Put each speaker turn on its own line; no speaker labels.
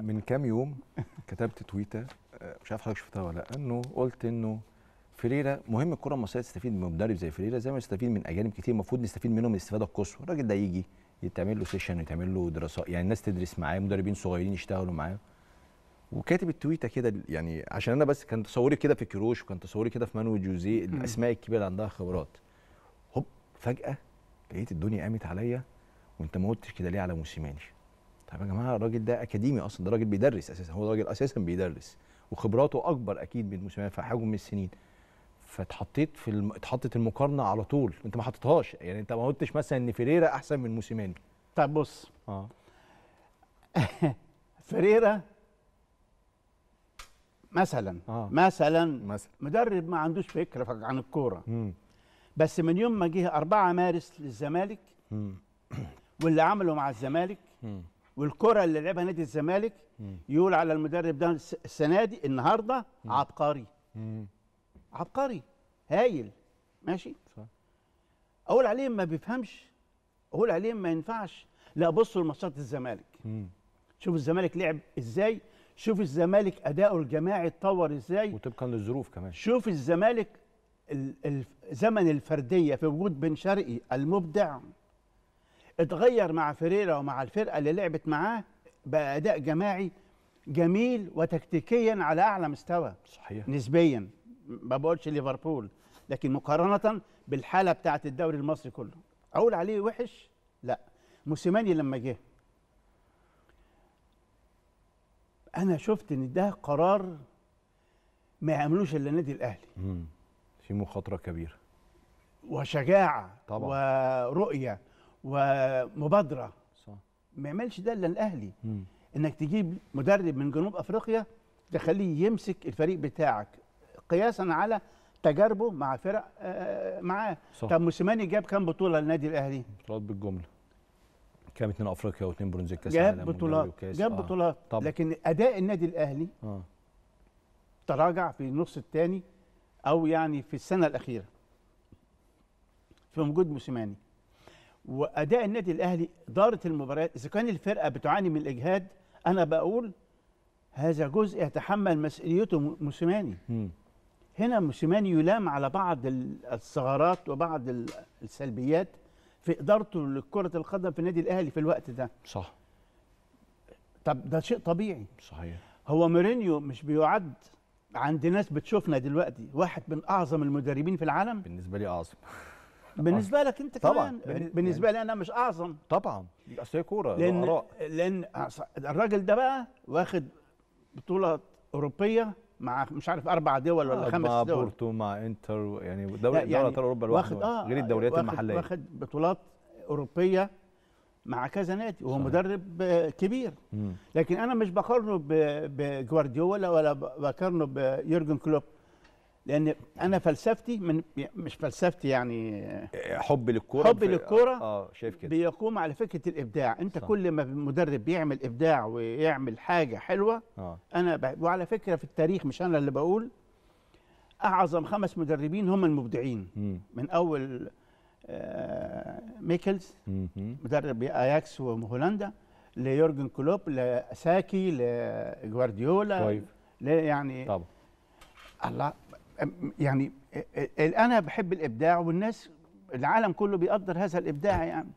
من كام يوم كتبت تويته آه، مش عارف حضرتك شفتها ولا لا انه قلت انه فريرا مهم الكره المصريه تستفيد من مدرب زي فريرا زي ما تستفيد من اجانب كتير المفروض نستفيد منهم الاستفاده القصوى الراجل ده يجي يتعمل له سيشن يتعمل له دراسات يعني الناس تدرس معاه مدربين صغيرين يشتغلوا معاه وكاتب التويته كده يعني عشان انا بس كان تصوري كده في كيروش وكان تصوري كده في مانويل جوزيه الاسماء الكبيره اللي عندها خبرات هوب فجاه لقيت الدنيا قامت عليا وانت ما قلتش كده ليه على موسيماني طب يا جماعه الراجل ده اكاديمي اصلا ده راجل بيدرس اساسا هو راجل اساسا بيدرس وخبراته اكبر اكيد من موسيماني في حجم السنين فاتحطيت في الم... اتحطت المقارنه على طول انت ما حطيتهاش يعني انت ما قلتش مثلا ان
فيريرا احسن من موسيماني طب بص اه فيريرا مثلا آه. مثلا مثلا مدرب ما عندوش فكره عن الكوره بس من يوم ما جه 4 مارس للزمالك واللي عمله مع الزمالك والكره اللي لعبها نادي الزمالك يقول على المدرب ده السنه دي النهارده عبقري عبقري هايل ماشي صح. اقول عليه ما بيفهمش اقول عليه ما ينفعش لا بصوا لماتشات الزمالك شوف الزمالك لعب ازاي شوف الزمالك اداؤه الجماعي اتطور ازاي وطبقا للظروف كمان شوف الزمالك زمن الفرديه في وجود بن شرقي المبدع اتغير مع فريرا ومع الفرقه اللي لعبت معاه بقى اداء جماعي جميل وتكتيكيا على اعلى مستوى صحيح نسبيا ما بقولش ليفربول لكن مقارنه بالحاله بتاعه الدوري المصري كله اقول عليه وحش لا موسيماني لما جه انا شفت ان ده قرار ما يعملوش الا النادي الاهلي
امم في مخاطره كبيره
وشجاعه طبعا ورؤيه ومبادره صح ما يعملش ده الا الاهلي مم. انك تجيب مدرب من جنوب افريقيا تخليه يمسك الفريق بتاعك قياسا على تجاربه مع فرق آه، آه، معاه طب موسيماني جاب كام بطوله للنادي الاهلي؟
بطولات بالجمله كام اثنين افريقيا واثنين برونز كاس جاب بطولات جاب آه. بطولات
طب. لكن اداء النادي الاهلي آه. تراجع في النص الثاني او يعني في السنه الاخيره في وجود موسيماني واداء النادي الاهلي اداره المباريات اذا كان الفرقه بتعاني من الاجهاد انا بقول هذا جزء يتحمل مسؤوليته موسيماني هنا موسيماني يلام على بعض الثغرات وبعض السلبيات في ادارته لكره القدم في النادي الاهلي في الوقت ده صح طب ده شيء طبيعي صحيح هو مورينيو مش بيعد عند ناس بتشوفنا دلوقتي واحد من اعظم المدربين في العالم بالنسبه لي اعظم بالنسبه لك انت طبعا كمان يعني يعني بالنسبه لي انا مش اعظم طبعا اصل هي كوره لان لان الراجل ده بقى واخد بطوله اوروبيه مع مش عارف اربع دول ولا آه، خمس دول مع بورتو
مع انتر يعني دوري يعني دوري ابطال اوروبا واخد آه غير الدوريات واخد المحليه واخد
بطولات اوروبيه مع كذا نادي وهو مدرب آه، كبير لكن انا مش بقارنه بجوارديولا ولا بقارنه بيورجن كلوب لان انا فلسفتي من مش فلسفتي يعني آه، حب للكوره حب للكوره آه،, اه شايف كده بيقوم على فكره الابداع انت صح. كل ما المدرب بيعمل ابداع ويعمل حاجه حلوه آه. انا ب... وعلى فكره في التاريخ مش انا اللي بقول اعظم خمس مدربين هم المبدعين م. من اول آه ميكلز م -م. مدرب اياكس وهولندا ليورجن كلوب لساكي لجوارديولا طيب ل... يعني طبعا الله يعني انا بحب الابداع والناس العالم كله بيقدر هذا الابداع يعني